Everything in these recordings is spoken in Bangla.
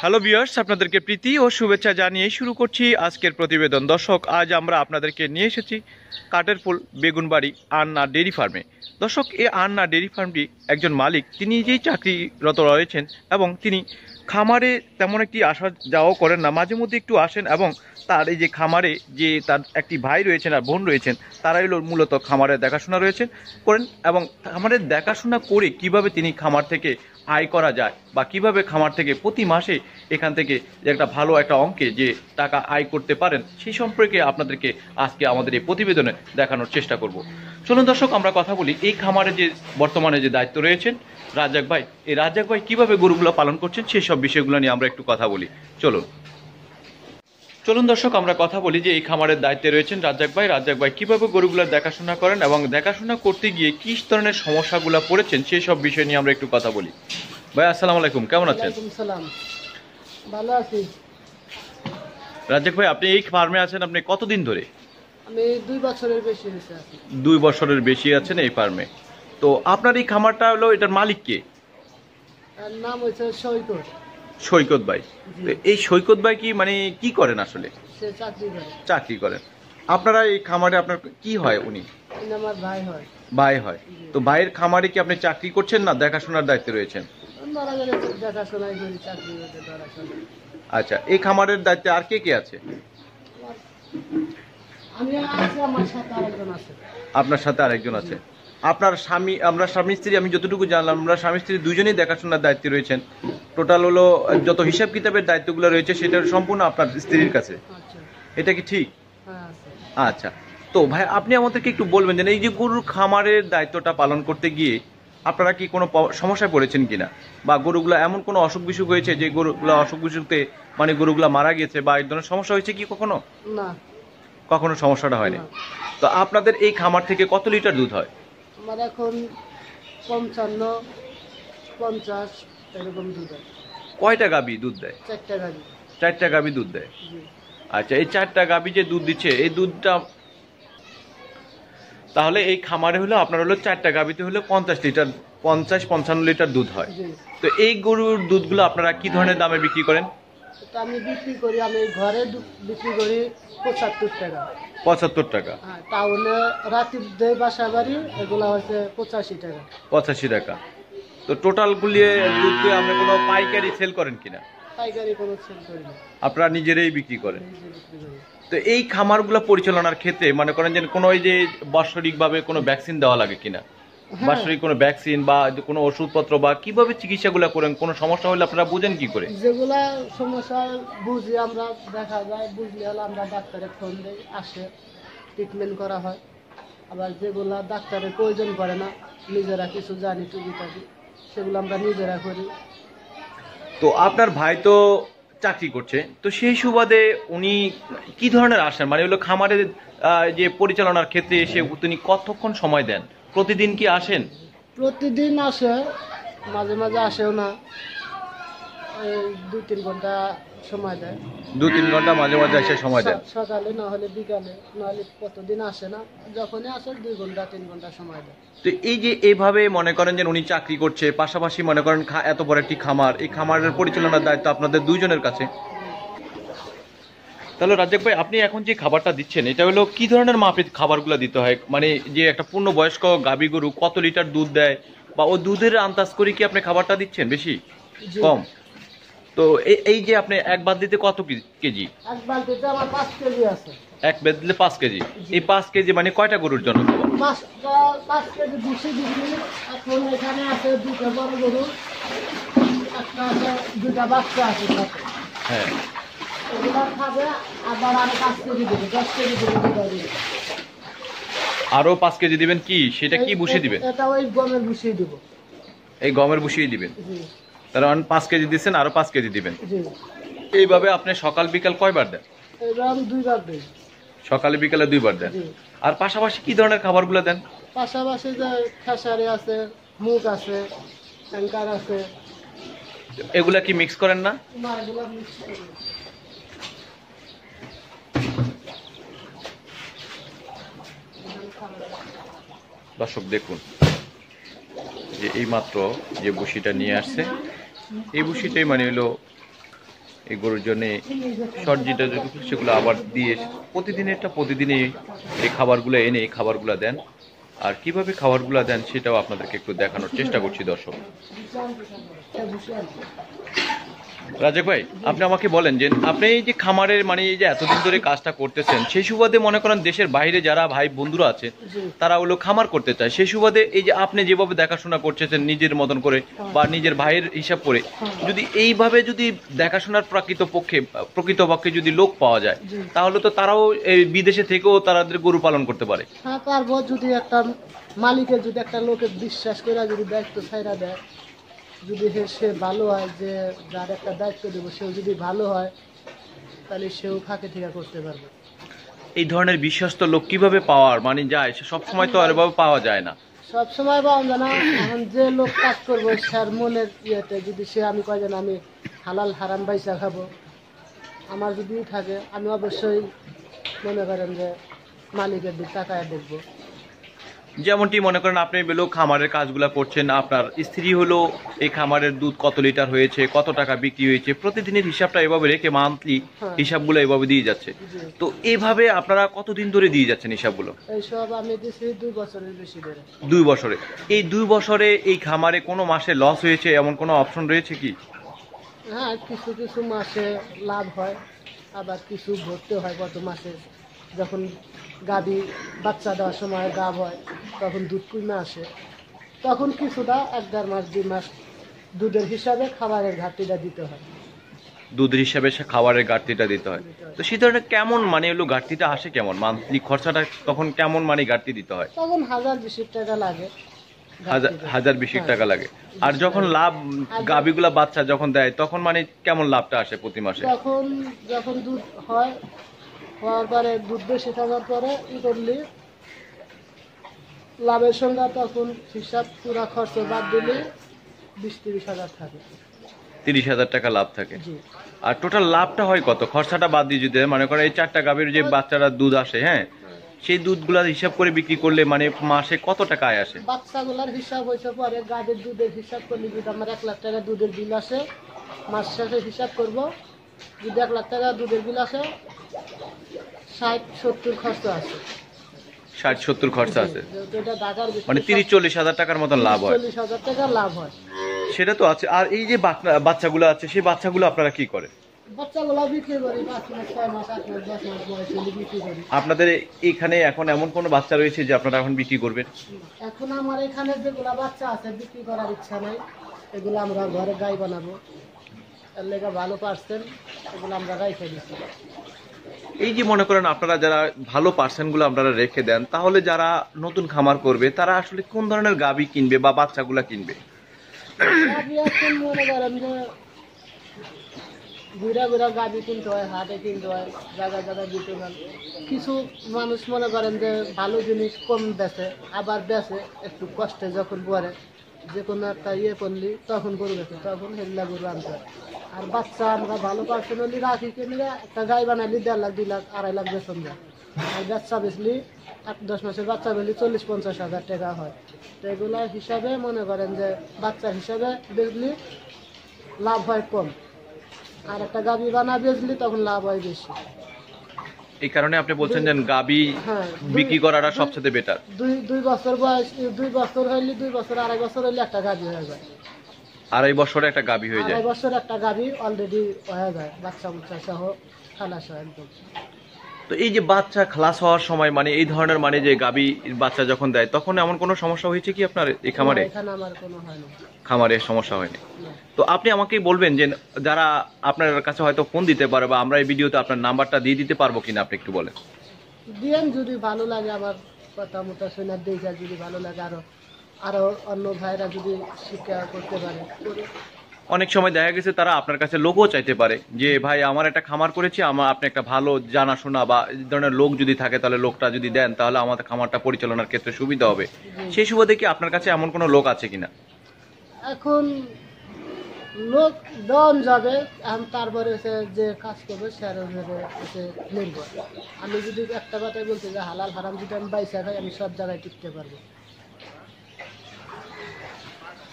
হ্যালো বিয়ার্স আপনাদেরকে প্রীতি ও শুভেচ্ছা জানিয়ে শুরু করছি আজকের প্রতিবেদন দর্শক আজ আমরা আপনাদেরকে নিয়ে এসেছি কাটের ফুল বেগুনবাড়ি আন্না ডেরি ফার্মে দর্শক এ আন্না ডেরি ফার্মটি একজন মালিক তিনি নিজেই চাকরিরত রয়েছেন এবং তিনি খামারে তেমন একটি আসা যাওয়াও করেন না মাঝে মধ্যে একটু আসেন এবং তার এই যে খামারে যে তার একটি ভাই রয়েছেন আর বোন রয়েছেন তারাই মূলত খামারে দেখাশোনা রয়েছেন করেন এবং খামারের দেখাশোনা করে কিভাবে তিনি খামার থেকে আয় করা যায় বা কিভাবে খামার থেকে প্রতি মাসে এখান থেকে একটা ভালো একটা অঙ্কে যে টাকা আয় করতে পারেন সেই সম্পর্কে আপনাদেরকে আজকে আমাদের এই প্রতিবেদনে দেখানোর চেষ্টা করব চলুন দর্শক আমরা কথা বলি এই খামারে যে বর্তমানে যে দায়িত্ব রয়েছেন রাজাক ভাই এই রাজাক ভাই কীভাবে গরুগুলো পালন করছেন সেই সব বিষয়গুলো নিয়ে আমরা একটু কথা বলি চলুন চলুন দর্শক আমরা কথা বলি যে এই খামারের দায়িত্বে রয়েছেন রাজ্জাক ভাই রাজ্জাক ভাই কীভাবে গরুগুলা দেখাশোনা করেন এবং দেখাশোনা করতে গিয়ে কী ধরনের সমস্যাগুলো পড়েছেন সেই সব বিষয় নিয়ে আমরা একটু কথা বলি ভাই আসসালামু আলাইকুম কেমন আছেন ভালো আছি রাজ্জাক ভাই আপনি এই ফার্মে আছেন আপনি কতদিন ধরে আমি দুই বছরের বেশি আছি দুই বছরের বেশি আছেন এই ফার্মে তো আপনার এই খামারটা হলো এটার মালিক কে নাম হচ্ছে সৈকত সৈকত ভাই এই সৈকত ভাই কি মানে কি করেন আসলে চাকরি করেন আপনারা এই খামারে আপনার কি হয় উনি ভাই হয় তো ভাইয়ের খামারে কি আপনি চাকরি করছেন না দেখাশোনার দায়িত্বে রয়েছেন আচ্ছা এই খামারের দায়িত্বে আর কে কে আছে আপনার সাথে আরেকজন আছে আপনার স্বামী আমরা স্বামী স্ত্রী আমি যতটুকু জানলাম আমরা স্বামী স্ত্রী দুজনেই দেখাশোনার দায়িত্বে রয়েছেন টোটাল হলো যত হিসাব কিতাবের দায়িত্বগুলো রয়েছে সেটা সম্পূর্ণ আপনার স্ত্রীর কাছে আচ্ছা। এটা কি ঠিক হ্যাঁ, আচ্ছা তো ভাই আপনি আমাদেরকে একটু বলবেন যে এই যে গরুর খামারের দায়িত্বটা পালন করতে গিয়ে আপনারা কি কোনো সমস্যায় পড়েছেন কিনা বা গরুগুলো এমন কোনো অসুখ বিসুখ হয়েছে যে গরুগুলো অসুখ বিসুখতে মানে গরুগুলো মারা গেছে বা এই ধরনের সমস্যা হয়েছে কি কখনো কখনো সমস্যাটা হয়নি তো আপনাদের এই খামার থেকে কত লিটার দুধ হয় আমার এখন পঞ্চান্ন পঞ্চাশ এরকম দুধ কয়টা গাবি দুধ দেয় চারটা গাবি চারটা গাবি দুধ দেয় আচ্ছা এই চারটা গাবি যে দুধ দিচ্ছে এই দুধটা তাহলে এই খামারে হলো আপনার হলো চারটা গাবিতে হলো পঞ্চাশ লিটার পঞ্চাশ পঞ্চান্ন লিটার দুধ হয় তো এই গরুর দুধগুলো আপনারা কি ধরনের দামে বিক্রি করেন আমি বিক্রি করি আমি ঘরে বিক্রি করি পঁচাত্তর টাকা পঁচাত্তর টাকা হ্যাঁ, তাহলে রাতের দেয় বাসা বাড়ি এগুলো হচ্ছে পঁচাশি টাকা পঁচাশি টাকা তো টোটাল গুলিয়ে দুধ দিয়ে আপনি কোনো পাইকারি সেল করেন কিনা পাইকারি কোনো সেল করি না আপনারা নিজেরাই বিক্রি করেন তো এই খামারগুলো পরিচালনার ক্ষেত্রে মনে করেন যে কোনো এই যে বাৎসরিকভাবে কোনো ভ্যাকসিন দেওয়া লাগে কিনা বা শরীর হ্যাঁ। কোনো ভ্যাকসিন বা কোনো ওষুধপত্র বা কিভাবে চিকিৎসাগুলো করেন কোনো সমস্যা হলে আপনারা বুঝেন কি করে যেগুলা সমস্যা বুঝি আমরা দেখা যায় বুঝলে হলে আমরা ডাক্তারের ফোন দিই আসে ট্রিটমেন্ট করা হয় আবার যেগুলা ডাক্তারের প্রয়োজন পড়ে না নিজেরা কিছু জানি টুকি সেগুলো আমরা নিজেরা করি তো আপনার ভাই তো চাকরি করছে তো সেই সুবাদে উনি কি ধরনের আসেন মানে হলো খামারের যে পরিচালনার ক্ষেত্রে এসে তিনি কতক্ষণ সময় দেন প্রতিদিন কি আসেন প্রতিদিন আসে মাঝে মাঝে আসেও না দুই তিন ঘন্টা সময় দেয় দু তিন ঘন্টা সময় সকালে না হলে বিকালে না হলে কতদিন আসে না যখনই আসে দুই ঘন্টা তিন ঘন্টা সময় দেয় তো এই যে এইভাবে মনে করেন যে উনি চাকরি করছে পাশাপাশি মনে করেন এত বড় একটি খামার এই খামারের পরিচালনার দায়িত্ব আপনাদের দুইজনের কাছে তাহলে রাজ্জাক ভাই আপনি এখন যে খাবারটা দিচ্ছেন এটা হলো কি ধরনের মাপের খাবারগুলো দিতে হয় মানে যে একটা পূর্ণবয়স্ক গাভী গরু কত লিটার দুধ দেয় বা ও দুধের আন্দাজ করে কি আপনি খাবারটা দিচ্ছেন বেশি কম তো এই যে আপনি এক বালতিতে কত কেজি এক বালতিতে আমার 5 কেজি আছে এক বালতিতে 5 কেজি এই 5 কেজি মানে কয়টা গরুর জন্য 5 কেজি ভুসি দিবেন এখন এখানে আছে দুটো বড় গরু একটা আছে দুটো বাচ্চা আছে হ্যাঁ এবার খাবে আবার আর 5 কেজি দেব 10 কেজি দেব আরো 5 কেজি দিবেন কি সেটা কি ভুসি দিবেন এটা ওই গমের ভুসি দেব এই গমের ভুসিই দিবেন জি তারা পাঁচ কেজি দিচ্ছেন আরো পাঁচ কেজি দিবেন এইভাবে আপনি সকাল বিকাল কয়বার দেন সকালে বিকালে দুইবার দেন আর পাশাপাশি কি ধরনের খাবারগুলো দেন পাশাপাশি যে খেসারি আছে মুগ আছে ট্যাঙ্কার আছে এগুলা কি মিক্স করেন না দর্শক দেখুন যে এই মাত্র যে বসিটা নিয়ে আসছে এই বুসিটাই মানে হলো এই গরুর জন্যে সর্জিটা যেটুকু সেগুলো আবার দিয়ে একটা প্রতিদিনই এই খাবারগুলো এনে এই খাবারগুলো দেন আর কিভাবে খাবারগুলো দেন সেটাও আপনাদেরকে একটু দেখানোর চেষ্টা করছি দর্শক রাজেক ভাই আপনি আমাকে বলেন যে আপনি এই যে খামারের মানে এই যে এতদিন ধরে কাজটা করতেছেন সেই সুবাদে মনে করেন দেশের বাইরে যারা ভাই বন্ধুরা আছে তারা হলো খামার করতে চায় সেই সুবাদে এই যে আপনি যেভাবে দেখাশোনা করতেছেন নিজের মতন করে বা নিজের ভাইয়ের হিসাব করে যদি এইভাবে যদি দেখাশোনার প্রকৃত পক্ষে প্রকৃতপক্ষে যদি লোক পাওয়া যায় তাহলে তো তারাও এই বিদেশে থেকেও তাদের গরু পালন করতে পারে হ্যাঁ, যদি একটা মালিকের যদি একটা লোকের বিশ্বাস করে যদি দায়িত্ব ছাইরা দেয় যদি সে ভালো হয় যে যার একটা দায়িত্ব দেবো সেও যদি ভালো হয় তাহলে সেও ফাঁকে ঠিকা করতে পারবে এই ধরনের বিশ্বস্ত লোক কিভাবে পাওয়ার মানে যায় সব সময় তো আরভাবে পাওয়া যায় না সব সময় পাওয়া যায় না এখন যে লোক কাজ করবো স্যার মনের ইয়েতে যদি সে আমি কয় কয়জন আমি হালাল হারাম বাইসা খাবো আমার যদি থাকে আমি অবশ্যই মনে করেন যে মালিকের দিক টাকায় দেখবো যেমনটি মনে করেন আপনি বেলো খামারের কাজগুলো করছেন আপনার স্ত্রী হলো এই খামারের দুধ কত লিটার হয়েছে কত টাকা বিক্রি হয়েছে প্রতিদিনের হিসাবটা এভাবে রেখে মান্থলি হ্যাঁ। হিসাবগুলো এভাবে দিয়ে যাচ্ছে তো এভাবে আপনারা কতদিন ধরে দিয়ে যাচ্ছেন হিসাবগুলো দুই বছরে এই দুই বছরে এই খামারে কোনো মাসে লস হয়েছে এমন কোনো অপশন রয়েছে কি হ্যাঁ কিছু কিছু মাসে লাভ হয় আবার কিছু ভরতে হয় গত মাসে যখন গাদি বাচ্চা দেওয়ার সময় গাব হয় তখন দুধ কুইমা আসে তখন কিছুটা এক দেড় মাস দুই মাস দুধের হিসাবে খাবারের ঘাটতিটা দিতে হয় দুধের হিসাবে সে খাবারের ঘাটতিটা দিতে হয় তো সেই ধরনের কেমন মানে এগুলো ঘাটতিটা আসে কেমন মান্থলি খরচাটা তখন কেমন মানে ঘাটতি দিতে হয় তখন হাজার বিশ টাকা লাগে হাজার বিশ হ্যাঁ। টাকা লাগে আর যখন লাভ গাবিগুলা বাচ্চা যখন দেয় তখন মানে কেমন লাভটা আসে প্রতি মাসে তখন যখন দুধ হয় হওয়ার পরে দুধ বেশি থাকার পরে ই করলি লাভের সঙ্গে তখন হিসাব পুরা খরচ বাদ দিলে বিশ তিরিশ হাজার থাকে তিরিশ হাজার টাকা লাভ থাকে আর টোটাল লাভটা হয় কত খরচাটা বাদ দিয়ে যদি মনে করো এই চারটা গাভীর যে বাচ্চারা দুধ আসে হ্যাঁ সেই দুধগুলা হিসাব করে বিক্রি করলে মানে মাসে কত টাকা আয় আসে বাচ্চাগুলার হিসাব হয়েছে পরে গাভীর দুধের হিসাব করলে যদি আমার এক লাখ টাকা দুধের বিল আসে মাস শেষে হিসাব করব যদি এক লাখ টাকা দুধের বিল আসে ষাট সত্তর খরচা আছে ষাট সত্তর খরচা আছে মানে তিরিশ চল্লিশ হাজার টাকার মতন লাভ হয় চল্লিশ হাজার টাকা লাভ হয় সেটা তো আছে আর এই যে বাচ্চাগুলো আছে সেই বাচ্চাগুলো আপনারা কি করেন আপনাদের এখানে এখন এমন কোন বাচ্চা রয়েছে যে আপনারা এখন বিক্রি করবেন এখন আমার এখানে যেগুলো বাচ্চা আছে বিক্রি করার ইচ্ছা নাই এগুলো আমরা ঘরে গাই বানাবো তার লেগে ভালো পারছেন এগুলো আমরা গাই খেয়ে এই যে মনে করেন আপনারা যারা ভালো পার্সেন্টগুলো আপনারা রেখে দেন তাহলে যারা নতুন খামার করবে তারা আসলে কোন ধরনের গাবি কিনবে বা বাচ্চাগুলো কিনবে ঘুরা ঘুরা গাবি কিনতে হয় হাটে কিনতে হয় জায়গা জায়গা দিতে হয় কিছু মানুষ মনে করেন যে ভালো জিনিস কম বেচে আবার বেচে একটু কষ্টে যখন পরে যে কোনো একটা ইয়ে করলি তখন করবে তখন হেল্লা গরু আনতে আর বাচ্চা আমরা ভালো পার্সোনালি রাখি কিনলে একটা গাই বানাইলি দেড় লাখ দুই লাখ আড়াই লাখ বেসন যায় আর বাচ্চা বেচলি এক দশ মাসের বাচ্চা বেলি চল্লিশ পঞ্চাশ হাজার টাকা হয় তো এগুলো হিসাবে মনে করেন যে বাচ্চা হিসাবে বেচলি লাভ হয় কম আর একটা গাবি বানা বেচলি তখন লাভ হয় বেশি এই কারণে আপনি বলছেন যে গাবি হ্যাঁ, বিক্রি করাটা সবচেয়ে বেটার দুই দুই বছর বয়স দুই বছর হইলে দুই বছর আড়াই বছর হইলে একটা গাবি হয়ে যায় আড়াই বছরে একটা গাবি হয়ে যায় আড়াই বছরে একটা গাবি অলরেডি হয়ে যায় বাচ্চা বাচ্চা সহ খালাস হয় একদম তো এই যে বাচ্চা খালাস হওয়ার সময় মানে এই ধরনের মানে যে গাবি বাচ্চা যখন দেয় তখন এমন কোনো সমস্যা হয়েছে কি আপনার এই খামারে এখানে আমার কোনো হয়নি খামারে সমস্যা হয়নি তো আপনি আমাকে বলবেন যে যারা আপনার কাছে হয়তো ফোন দিতে পারে বা আমরা এই ভিডিওতে আপনার নাম্বারটা দিয়ে দিতে পারবো কিনা আপনি একটু বলেন দিয়েন যদি ভালো লাগে আমার কথা মতো শোনার দিয়ে যদি ভালো লাগে আরও আরও অন্য ভাইরা যদি শিক্ষা করতে পারে অনেক সময় দেখা গেছে তারা আপনার কাছে লোকও চাইতে পারে যে ভাই আমার একটা খামার করেছি আমার আপনি একটা ভালো জানাশোনা বা এই ধরনের লোক যদি থাকে তাহলে লোকটা যদি দেন তাহলে আমাদের খামারটা পরিচালনার ক্ষেত্রে সুবিধা হবে সেই সুবাদে কি আপনার কাছে এমন কোনো লোক আছে কিনা এখন লোক দেওয়ান যাবে তারপরে সে যে কাজ করবে স্যার আমি যদি একটা কথাই বলতে যে হালাল হারাম যদি আমি বাইসা খাই আমি সব জায়গায় টিকতে পারবো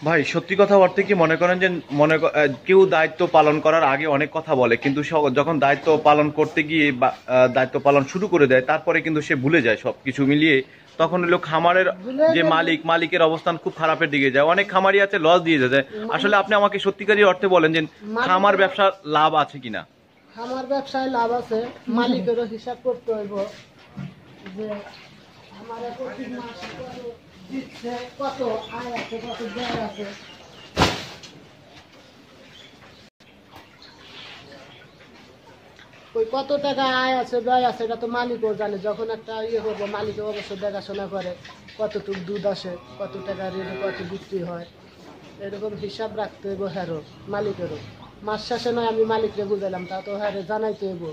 ভাই সত্যি কথা বলতে কি মনে করেন যে মনে কেউ দায়িত্ব পালন করার আগে অনেক কথা বলে কিন্তু যখন দায়িত্ব পালন করতে গিয়ে দায়িত্ব পালন শুরু করে দেয় তারপরে কিন্তু সে ভুলে যায় সব কিছু মিলিয়ে তখন হলো খামারের যে মালিক মালিকের অবস্থান খুব খারাপের দিকে যায় অনেক খামারই আছে লস দিয়ে যায় আসলে আপনি আমাকে সত্যিকারই অর্থে বলেন যে খামার ব্যবসার লাভ আছে কিনা খামার ব্যবসায় লাভ আছে মালিকেরও হিসাব করতে হইব যে আমার প্রতি মাসে দিচ্ছে কত আয় আছে কত আছে ওই কত টাকা আয় আছে ব্যয় আছে এটা তো মালিকও জানে যখন একটা ইয়ে করবো দেখাশোনা করে কতটুক দুধ আসে কত টাকা রেটে কত বিক্রি হয় এরকম হিসাব রাখতে হইব হ্যারো মালিকেরও মাস শেষে নয় আমি মালিককে বুঝালাম তা তো হ্যারে জানাইতে হইব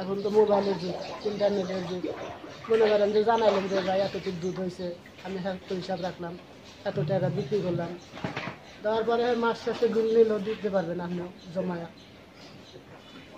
এখন তো মোবাইলের যুগ ইন্টারনেটের যুগ মনে করেন যে জানাইলাম যে ভাই এতটুকু দুধ হয়েছে আমি এত হ্যাঁ হিসাব রাখলাম এত টাকা বিক্রি করলাম দেওয়ার পরে মাস শেষে দুধ নিলেও দিতে পারবেন আপনিও জমায়া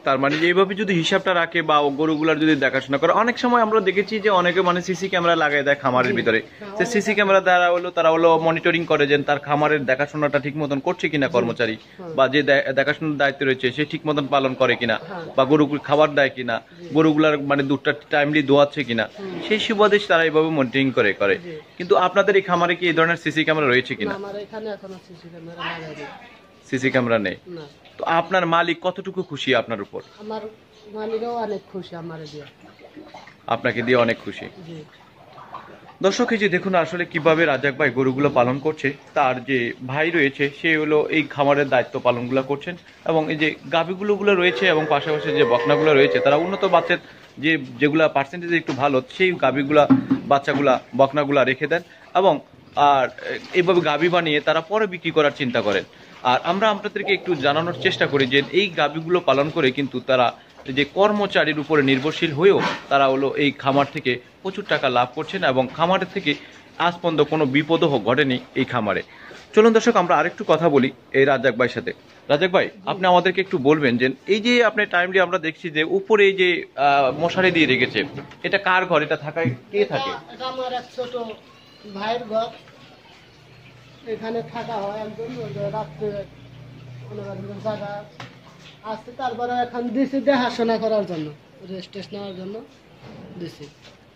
তার মানে এইভাবে যদি হিসাবটা রাখে বা গরুগুলার যদি দেখাশোনা করে অনেক সময় আমরা দেখেছি যে অনেকে মানে সিসি ক্যামেরা লাগাই দেয় খামারের ভিতরে সে সিসি ক্যামেরা দ্বারা হলো তারা হলো মনিটরিং করে যে তার খামারের দেখাশোনাটা ঠিক মতন করছে কিনা কর্মচারী বা যে দেখাশোনার দায়িত্ব রয়েছে সে ঠিক মতন পালন করে কিনা বা গরুগুলো খাবার দেয় কিনা গরুগুলার মানে দুধটা টাইমলি দোয়াচ্ছে কিনা সেই সুবাদে তারা এইভাবে মনিটরিং করে করে কিন্তু আপনাদের এই খামারে কি এই ধরনের সিসি ক্যামেরা রয়েছে কিনা সিসি ক্যামেরা নেই তো আপনার মালিক কতটুকু খুশি আপনার উপর আমার মালিকও অনেক খুশি আমার দিয়ে আপনাকে দিয়ে অনেক খুশি দর্শক এই যে দেখুন আসলে কিভাবে রাজাক ভাই গরুগুলো পালন করছে তার যে ভাই রয়েছে সে হলো এই খামারের দায়িত্ব পালনগুলো করছেন এবং এই যে গাভীগুলোগুলো রয়েছে এবং পাশাপাশি যে বকনাগুলো রয়েছে তারা উন্নত বাচ্চার যে যেগুলা পার্সেন্টেজ একটু ভালো সেই গাভীগুলা বাচ্চাগুলা বকনাগুলা রেখে দেন এবং আর এইভাবে গাভী বানিয়ে তারা পরে বিক্রি করার চিন্তা করেন আর আমরা আপনাদেরকে একটু জানানোর চেষ্টা করি যে এই গাভীগুলো পালন করে কিন্তু তারা যে কর্মচারীর উপরে নির্ভরশীল হয়েও তারা হলো এই খামার থেকে প্রচুর টাকা লাভ করছেন এবং খামারের থেকে আজ পর্যন্ত কোনো বিপদও ঘটেনি এই খামারে চলুন দর্শক আমরা আরেকটু কথা বলি এই রাজাক ভাইয়ের সাথে রাজাক ভাই আপনি আমাদেরকে একটু বলবেন যে এই যে আপনি টাইমলি আমরা দেখছি যে উপরে যে মশারি দিয়ে রেখেছে এটা কার ঘর এটা থাকায় কে থাকে ভাইয়ের ঘর এখানে থাকা হয় একজন রাত্রে জায়গা আসছে তারপরে এখন দিছি দেখাশোনা করার জন্য রেস্ট টেস্ট নেওয়ার জন্য দিছি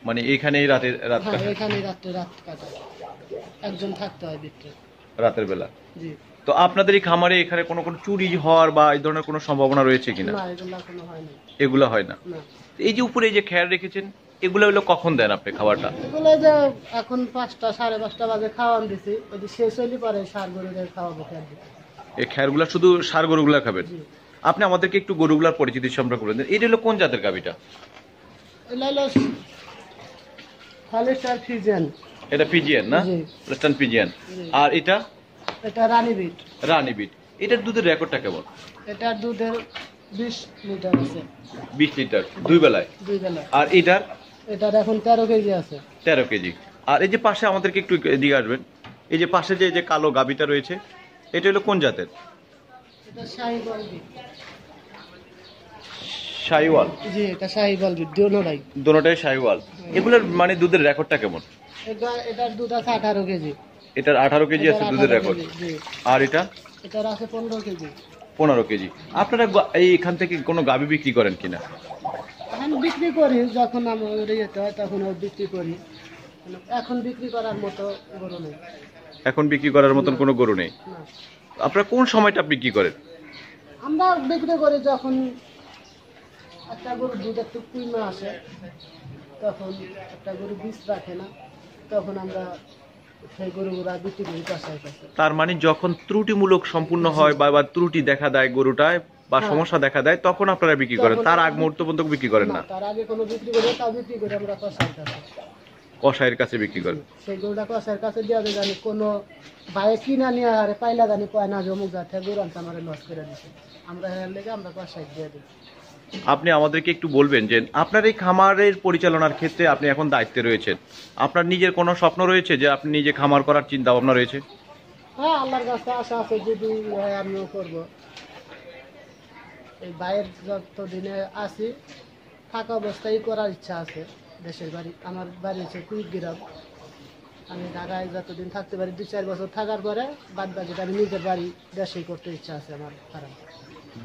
মানে এখানেই রাতে রাত হ্যাঁ, এখানেই রাত্রে রাত কাটা একজন থাকতে হয় ভিতরে রাতের বেলা জি তো আপনাদের এই খামারে এখানে কোনো কোনো চুরি হওয়ার বা এই ধরনের কোনো সম্ভাবনা রয়েছে কিনা এগুলো হয় না এগুলো হয় না এই যে উপরে এই যে খেয়াল রেখেছেন এগুলো হলো কখন দেন আপনি খাবারটা এগুলো যে এখন পাঁচটা সাড়ে পাঁচটা বাজে খাওয়ান দিছি ওই শেষ হইলে পরে সার গরুদের খাওয়াবো খেয়াল এই খ্যারগুলা শুধু সার গরুগুলা খাবেন আপনি আমাদেরকে একটু গরুগুলার পরিচিতি সম্পর্কে করে দেন এটা হলো কোন জাতের গাবিটা এটা হলো হলিস্টার ফিজিয়ান এটা পিজিয়ান না হলিস্টার পিজিয়ান আর এটা এটা রানী বিট রানী বিট এটার দুধের রেকর্ডটা কেমন এটার দুধের 20 লিটার আছে 20 লিটার দুই বেলায় দুই বেলায় আর এটার এখন তেরো কেজি আছে কেজি আর এই যে পাশে আমাদেরকে একটু এদিকে আসবেন এই যে পাশে যে যে কালো গাবিটা রয়েছে এটা হলো কোন জাতের জি এটা দোনোটাই দোনোটাই এগুলোর মানে দুধের রেকর্ডটা কেমন এটা এটার দুধ আছে আঠারো কেজি এটার কেজি আছে দুধের রেকর্ড আর এটা এটার আছে কেজি পনেরো কেজি আপনারা এইখান থেকে কোনো গাবি বিক্রি করেন কিনা বিক্রি করি যখন আমার ইয়েতে হয় তখন বিক্রি করি এখন বিক্রি করার মতো গরু নেই এখন বিক্রি করার মতন কোনো গরু নেই আপনারা কোন সময়টা বিক্রি করেন আমরা বিক্রি করি যখন একটা গরু দুধ একটু কুইমা আসে তখন একটা গরু বীজ রাখে না তখন আমরা সেই তার মানে যখন ত্রুটিমূলক সম্পূর্ণ হয় বা ত্রুটি দেখা দেয় গরুটায় বা হ্যাঁ। সমস্যা দেখা দেয় তখন আপনারা বিক্রি করেন তার আগ মুহূর্ত পর্যন্ত বিক্রি করেন না তার আগে কোনো বিক্রি করে তা বিক্রি করে আমরা কাছে কষাইয়ের কাছে বিক্রি করেন সেই গরুটা কষাইয়ের কাছে দেওয়া যায় জানি কোনো বাইরে কিনা নিয়ে আরে পাইলা জানি পায় না জমুক যাতে গরু আনতে আমরা লস করে দিছে আমরা এর লেগে আমরা কষাই দিয়ে দিই আপনি আমাদেরকে একটু বলবেন যে আপনার এই খামারের পরিচালনার ক্ষেত্রে আপনি এখন দায়িত্বে রয়েছেন আপনার নিজের কোনো স্বপ্ন রয়েছে যে আপনি নিজে খামার করার চিন্তা ভাবনা রয়েছে হ্যাঁ আল্লাহর কাছে আশা আছে যদি হ্যাঁ, আমিও করবো এই বাইরের দিনে আসি থাকা অবস্থায় করার ইচ্ছা আছে দেশের বাড়ি আমার বাড়ি হচ্ছে কুড়িগ্রাম আমি ঢাকায় যতদিন থাকতে পারি দু চার বছর থাকার পরে বাদ বাকিটা আমি নিজের বাড়ি দেশেই করতে ইচ্ছা আছে আমার ফার্ম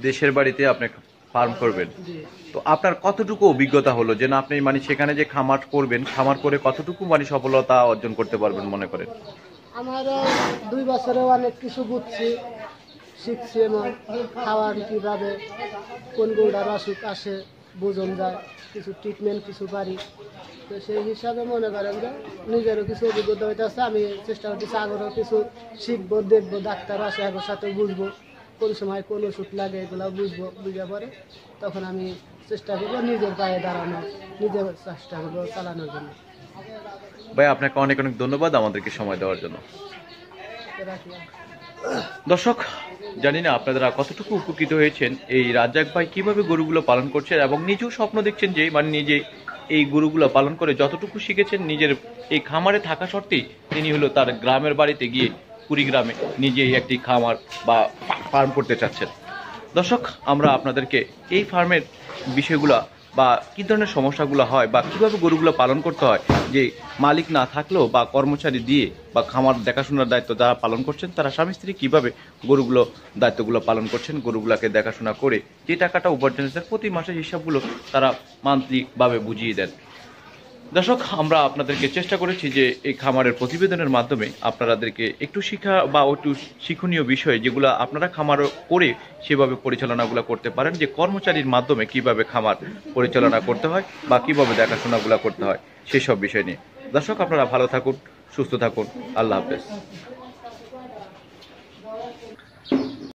দেশের বাড়িতে আপনি ফার্ম করবেন তো আপনার কতটুকু অভিজ্ঞতা হলো যে না আপনি মানে সেখানে যে খামার করবেন খামার করে কতটুকু মানে সফলতা অর্জন করতে পারবেন মনে করেন আমার দুই বছরে অনেক কিছু বুঝছি শিখছি না খাওয়ার কীভাবে কোন গোড়ার অসুখ আসে বোঝন যায় কিছু ট্রিটমেন্ট কিছু পারি তো সেই হিসাবে মনে করেন যে নিজেরও কিছু অভিজ্ঞতা হইতেছে আমি চেষ্টা করতেছি আগেরও কিছু শিখবো দেখবো ডাক্তার আসে আগের সাথে বুঝবো কোন সময় কোন ওষুধ লাগে এগুলো বুঝবো বুঝে পরে তখন আমি চেষ্টা করবো নিজের পায়ে দাঁড়ানো নিজের চেষ্টা করবো চালানোর জন্য ভাই আপনাকে অনেক অনেক ধন্যবাদ আমাদেরকে সময় দেওয়ার জন্য দর্শক জানি না আপনারা কতটুকু উপকৃত হয়েছেন এই রাজাক ভাই কীভাবে গরুগুলো পালন করছেন এবং নিজেও স্বপ্ন দেখছেন যে মানে নিজে এই গরুগুলো পালন করে যতটুকু শিখেছেন নিজের এই খামারে থাকা সত্ত্বেই তিনি হলো তার গ্রামের বাড়িতে গিয়ে কুড়িগ্রামে নিজেই একটি খামার বা ফার্ম করতে চাচ্ছেন দর্শক আমরা আপনাদেরকে এই ফার্মের বিষয়গুলো বা কী ধরনের সমস্যাগুলো হয় বা কীভাবে গরুগুলো পালন করতে হয় যে মালিক না থাকলেও বা কর্মচারী দিয়ে বা খামার দেখাশোনার দায়িত্ব যারা পালন করছেন তারা স্বামী স্ত্রী কীভাবে গরুগুলো দায়িত্বগুলো পালন করছেন গরুগুলোকে দেখাশোনা করে যে টাকাটা উপার্জন প্রতি মাসে হিসাবগুলো তারা মান্থলিভাবে বুঝিয়ে দেন দর্শক আমরা আপনাদেরকে চেষ্টা করেছি যে এই খামারের প্রতিবেদনের মাধ্যমে আপনারাদেরকে একটু শিক্ষা বা একটু শিক্ষণীয় বিষয় যেগুলো আপনারা খামার করে সেভাবে পরিচালনাগুলো করতে পারেন যে কর্মচারীর মাধ্যমে কিভাবে খামার পরিচালনা করতে হয় বা কিভাবে দেখাশোনাগুলো করতে হয় সেসব বিষয় নিয়ে দর্শক আপনারা ভালো থাকুন সুস্থ থাকুন আল্লাহ হাফেজ